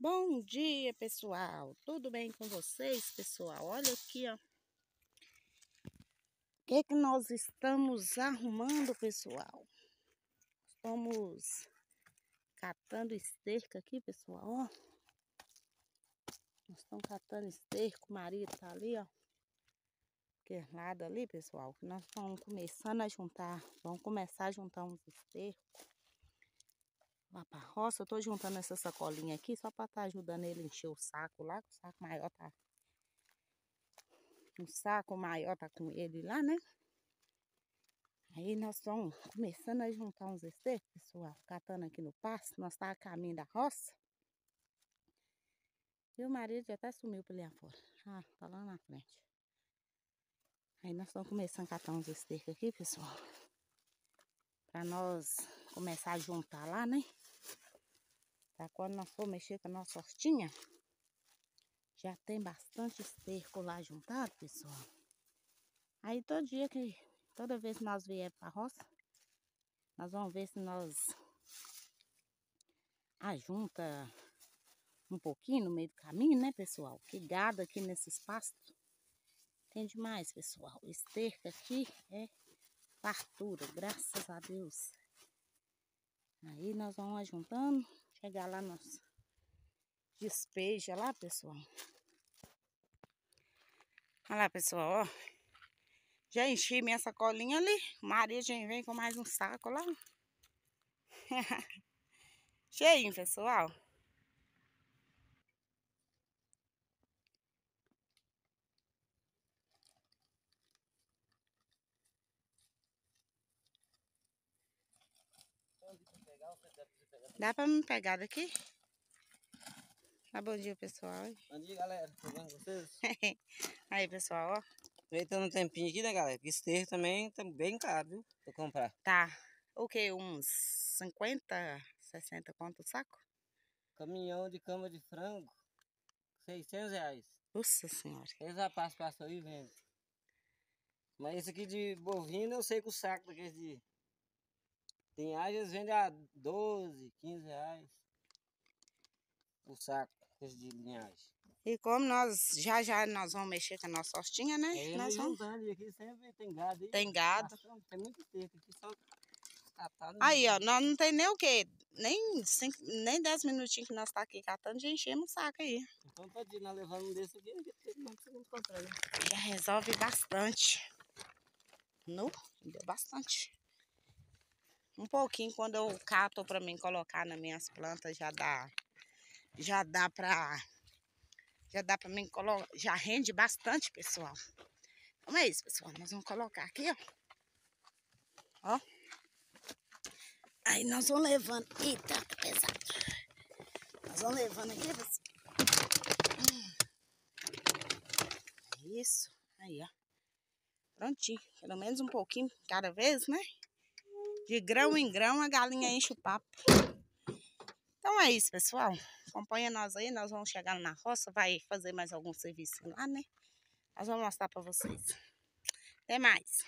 Bom dia, pessoal. Tudo bem com vocês, pessoal? Olha aqui, ó. O que, é que nós estamos arrumando, pessoal? Estamos catando esterco aqui, pessoal, ó. Nós estamos catando esterco. Maria tá ali, ó. Quernada é ali, pessoal. nós estamos começando a juntar. Vamos começar a juntar uns estercos pra roça. Eu tô juntando essa sacolinha aqui só pra tá ajudando ele a encher o saco lá. O saco maior tá... O saco maior tá com ele lá, né? Aí nós estamos começando a juntar uns esteiros, pessoal. Catando aqui no passo, Nós tá a caminho da roça. E o marido já até sumiu pra ali afora. Ah, tá lá na frente. Aí nós estamos começando a catar uns esterco aqui, pessoal. Pra nós começar a juntar lá, né? Tá? Quando nós for mexer com a nossa hortinha, já tem bastante esterco lá juntado, pessoal. Aí todo dia que, toda vez que nós vier para a roça, nós vamos ver se nós ajunta um pouquinho no meio do caminho, né, pessoal? Que gado aqui nesses pastos. Tem demais, pessoal. Esterco aqui é fartura, graças a Deus. Aí nós vamos ajuntando. Chegar lá nos despeja lá, pessoal. Olha lá, pessoal, ó. Já enchi minha sacolinha ali. Maria já vem com mais um saco lá. cheio pessoal. Dá pra me pegar daqui? Dá tá bom dia, pessoal. Bom dia, galera. Tudo bem com vocês? Aí, pessoal, ó. Aproveitando um tempinho aqui, né, galera? Que esterco também tá bem caro, viu? Pra comprar. Tá. O quê? que? Uns 50, 60 quanto o saco? Caminhão de cama de frango. 600 reais. Nossa senhora. Eles rapazes passam aí vendo. Mas esse aqui de bovino, eu sei que o saco daquele de tem ágeis vende a 12, 15 reais o saco de linhagem. E como nós já já nós vamos mexer com a nossa hortinha, né? É, nós vamos. Juntando, aqui sempre tem gado. Aí, tem gado. tem muito tempo aqui só catando. Aí, ó, nós não tem nem o quê? Nem 5, nem 10 minutinhos que nós tá aqui catando, já enchemos o saco aí. Então pode ir, nós levando um desse aqui, não precisa encontrar, né? Já resolve bastante. No, deu bastante. Um pouquinho quando eu cato para mim colocar nas minhas plantas já dá já dá para já dá para mim colocar, já rende bastante, pessoal. Então é isso, pessoal. Nós vamos colocar aqui, ó. Ó. Aí nós vamos levando. Eita, tá pesado. Nós vamos levando aqui, pessoal. Isso. Aí, ó. Prontinho. Pelo menos um pouquinho cada vez, né? De grão em grão, a galinha enche o papo. Então é isso, pessoal. Acompanha nós aí, nós vamos chegar na roça, vai fazer mais algum serviço lá, né? Nós vamos mostrar para vocês. Até mais.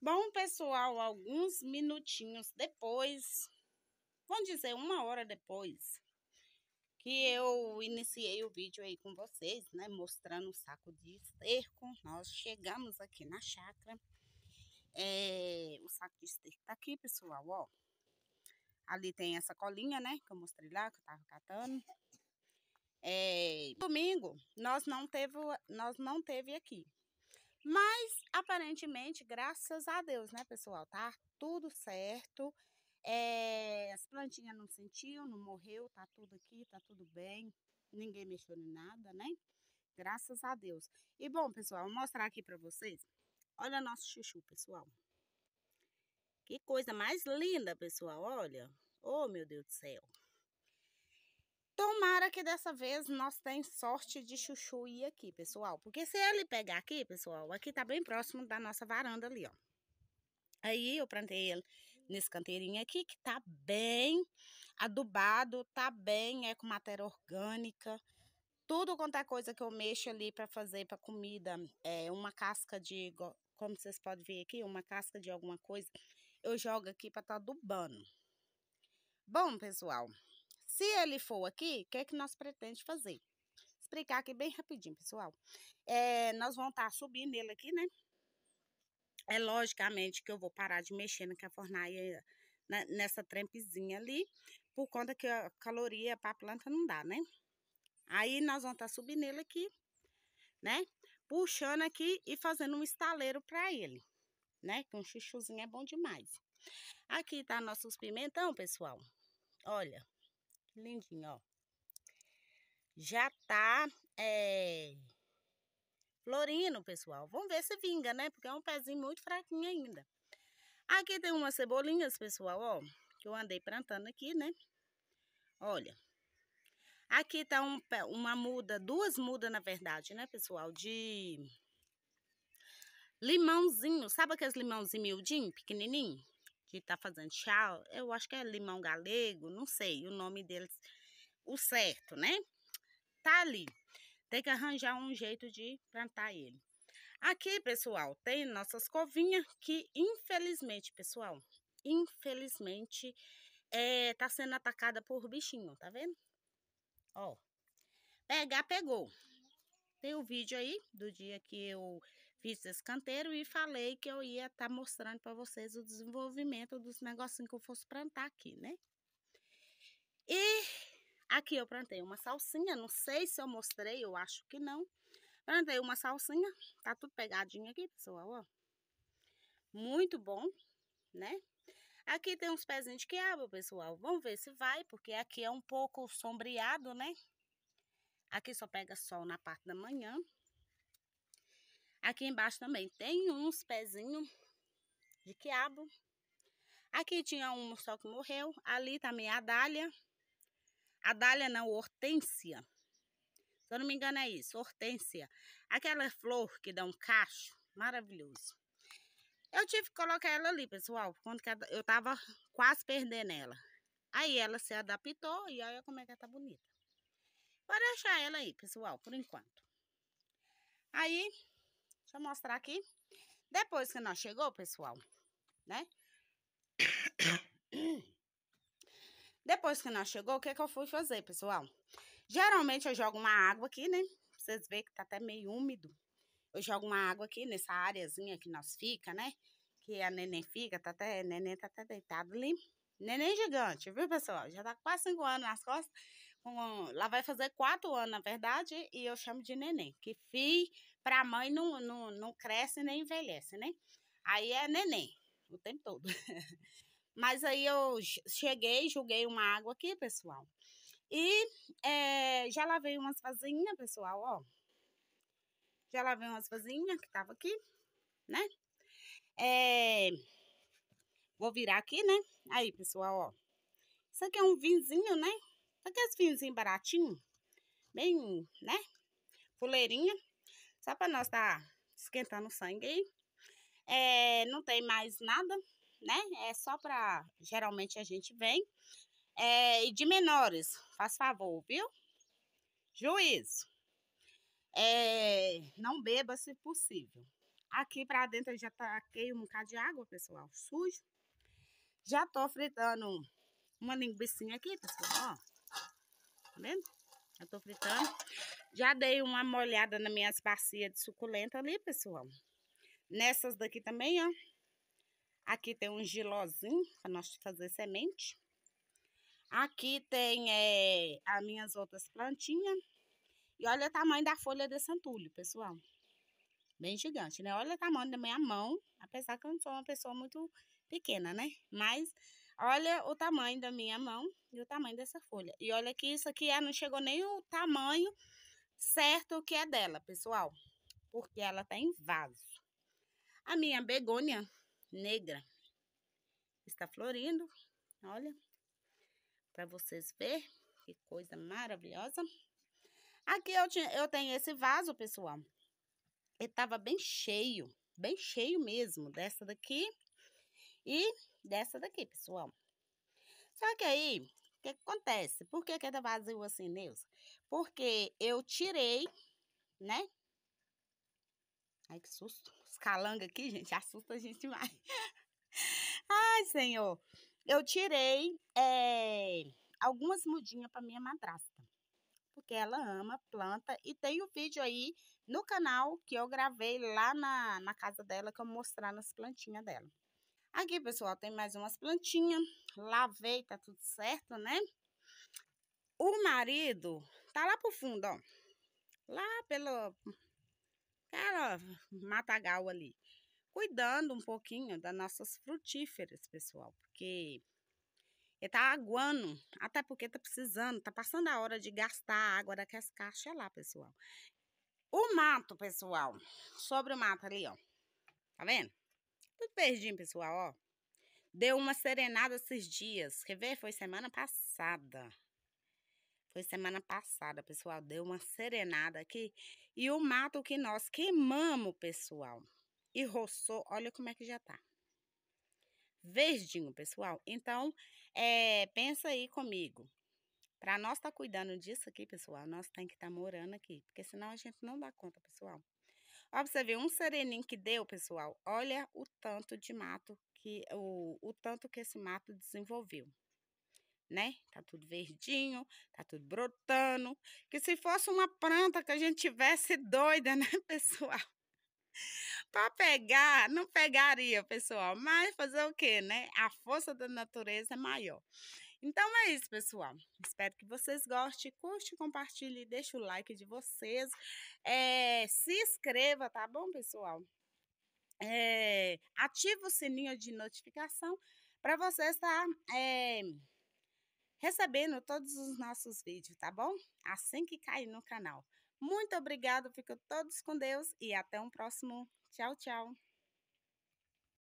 Bom, pessoal, alguns minutinhos depois, vamos dizer uma hora depois, que eu iniciei o vídeo aí com vocês, né? Mostrando o saco de esterco. Nós chegamos aqui na chácara. É, o saco de esterco tá aqui, pessoal, ó. Ali tem essa colinha, né? Que eu mostrei lá, que eu tava catando. É, domingo, nós não, teve, nós não teve aqui. Mas, aparentemente, graças a Deus, né, pessoal? Tá tudo certo. É, as plantinhas não sentiu, não morreu, tá tudo aqui, tá tudo bem. Ninguém mexeu em nada, né? Graças a Deus. E, bom, pessoal, vou mostrar aqui pra vocês Olha nosso chuchu, pessoal. Que coisa mais linda, pessoal, olha. Oh, meu Deus do céu. Tomara que dessa vez nós tem sorte de chuchu ir aqui, pessoal. Porque se ele pegar aqui, pessoal, aqui tá bem próximo da nossa varanda ali, ó. Aí eu plantei ele nesse canteirinho aqui, que tá bem adubado, tá bem, é com matéria orgânica. Tudo quanto é coisa que eu mexo ali para fazer para comida, é uma casca de como vocês podem ver aqui, uma casca de alguma coisa, eu jogo aqui para estar tá adubando. Bom, pessoal, se ele for aqui, o que é que nós pretendemos fazer? Explicar aqui bem rapidinho, pessoal. É, nós vamos estar tá subindo ele aqui, né? É logicamente que eu vou parar de mexer na fornalha, na, né, nessa trempezinha ali, por conta que a caloria para a planta não dá, né? Aí nós vamos estar tá subindo ele aqui, né? puxando aqui e fazendo um estaleiro para ele, né? Que um chuchuzinho é bom demais. Aqui tá nossos pimentão, pessoal. Olha, que lindinho, ó. Já tá é, florindo, pessoal. Vamos ver se vinga, né? Porque é um pezinho muito fraquinho ainda. Aqui tem umas cebolinhas, pessoal, ó. Que eu andei plantando aqui, né? Olha, Aqui tá um, uma muda, duas mudas, na verdade, né, pessoal? De limãozinho. Sabe aqueles limãozinhos miudinhos, pequenininho? Que tá fazendo chá. Eu acho que é limão galego, não sei o nome deles. O certo, né? Tá ali. Tem que arranjar um jeito de plantar ele. Aqui, pessoal, tem nossas covinhas que, infelizmente, pessoal, infelizmente, é, tá sendo atacada por bichinho, tá vendo? Ó, pegar, pegou. Tem o vídeo aí do dia que eu fiz esse canteiro e falei que eu ia estar tá mostrando para vocês o desenvolvimento dos negocinhos que eu fosse plantar aqui, né? E aqui eu plantei uma salsinha, não sei se eu mostrei, eu acho que não. Plantei uma salsinha, tá tudo pegadinho aqui, pessoal, ó. Muito bom, né? Aqui tem uns pezinhos de quiabo, pessoal. Vamos ver se vai, porque aqui é um pouco sombreado, né? Aqui só pega sol na parte da manhã. Aqui embaixo também tem uns pezinhos de quiabo. Aqui tinha um só que morreu. Ali também tá a dália. A dália não, hortênsia. Se eu não me engano é isso, hortênsia. Aquela flor que dá um cacho maravilhoso. Eu tive que colocar ela ali, pessoal, quando eu tava quase perdendo ela. Aí ela se adaptou e olha é como é que ela tá bonita. Vou deixar ela aí, pessoal, por enquanto. Aí, deixa eu mostrar aqui. Depois que nós chegou, pessoal, né? Depois que nós chegou, o que que eu fui fazer, pessoal? Geralmente eu jogo uma água aqui, né? Pra vocês verem que tá até meio úmido eu jogo uma água aqui nessa áreazinha que nós fica, né? Que a neném fica, tá até, neném tá até deitado ali. Neném gigante, viu, pessoal? Já tá quase cinco anos nas costas. Com, lá vai fazer quatro anos, na verdade, e eu chamo de neném. Que filho, pra mãe, não, não, não cresce nem envelhece, né? Aí é neném, o tempo todo. Mas aí eu cheguei, joguei uma água aqui, pessoal. E é, já lavei umas fazinhas pessoal, ó. Já lavei umas vasinhas que tava aqui, né? É... Vou virar aqui, né? Aí, pessoal, ó. Isso aqui é um vinzinho, né? Aqueles é vinzinhos baratinhos. Bem, né? Fuleirinha. Só pra nós tá esquentando o sangue aí. É, não tem mais nada, né? É só pra... Geralmente a gente vem. É, e de menores, faz favor, viu? Juízo. É, não beba se possível. Aqui para dentro eu já taquei um bocado de água, pessoal, sujo. Já tô fritando uma linguiçinha aqui, pessoal, ó. Tá vendo? Já tô fritando. Já dei uma molhada nas minhas bacias de suculenta ali, pessoal. Nessas daqui também, ó. Aqui tem um gilozinho para nós fazer semente. Aqui tem é, as minhas outras plantinhas. E olha o tamanho da folha desse antúlio, pessoal. Bem gigante, né? Olha o tamanho da minha mão, apesar que eu não sou uma pessoa muito pequena, né? Mas olha o tamanho da minha mão e o tamanho dessa folha. E olha que isso aqui é, não chegou nem o tamanho certo que é dela, pessoal. Porque ela tá em vaso. A minha begônia negra está florindo. Olha, para vocês verem que coisa maravilhosa. Aqui eu, tinha, eu tenho esse vaso, pessoal. Ele tava bem cheio, bem cheio mesmo, dessa daqui e dessa daqui, pessoal. Só que aí, o que, que acontece? Por que que tá vazio assim, Neuza? Porque eu tirei, né? Ai, que susto. Os calangas aqui, gente, assusta a gente demais. Ai, senhor. Eu tirei é, algumas mudinhas para minha madrasta porque ela ama planta. E tem um vídeo aí no canal que eu gravei lá na, na casa dela, que eu mostrar as plantinhas dela. Aqui, pessoal, tem mais umas plantinhas. Lavei, tá tudo certo, né? O marido tá lá pro fundo, ó. Lá pelo... Cara, matagal ali. Cuidando um pouquinho das nossas frutíferas, pessoal. Porque tá aguando, até porque tá precisando, tá passando a hora de gastar a água daquelas caixas lá, pessoal. O mato, pessoal, sobre o mato ali, ó. Tá vendo? Tudo perdido, pessoal, ó. Deu uma serenada esses dias. Quer ver? Foi semana passada. Foi semana passada, pessoal. Deu uma serenada aqui. E o mato que nós queimamos, pessoal. E roçou. Olha como é que já tá verdinho, pessoal. Então, é, pensa aí comigo. Para nós estar tá cuidando disso aqui, pessoal, nós tem que estar tá morando aqui, porque senão a gente não dá conta, pessoal. Ó, pra você ver, um sereninho que deu, pessoal, olha o tanto de mato que, o, o tanto que esse mato desenvolveu, né? Tá tudo verdinho, tá tudo brotando, que se fosse uma planta que a gente tivesse doida, né, pessoal? para pegar, não pegaria, pessoal. Mas fazer o quê, né? A força da natureza é maior. Então é isso, pessoal. Espero que vocês gostem. Curte, compartilhe, deixa o like de vocês. É, se inscreva, tá bom, pessoal? É, eh, ativa o sininho de notificação para você estar é, recebendo todos os nossos vídeos, tá bom? Assim que cair no canal. Muito obrigado, fiquem todos com Deus e até um próximo. Tchau, tchau.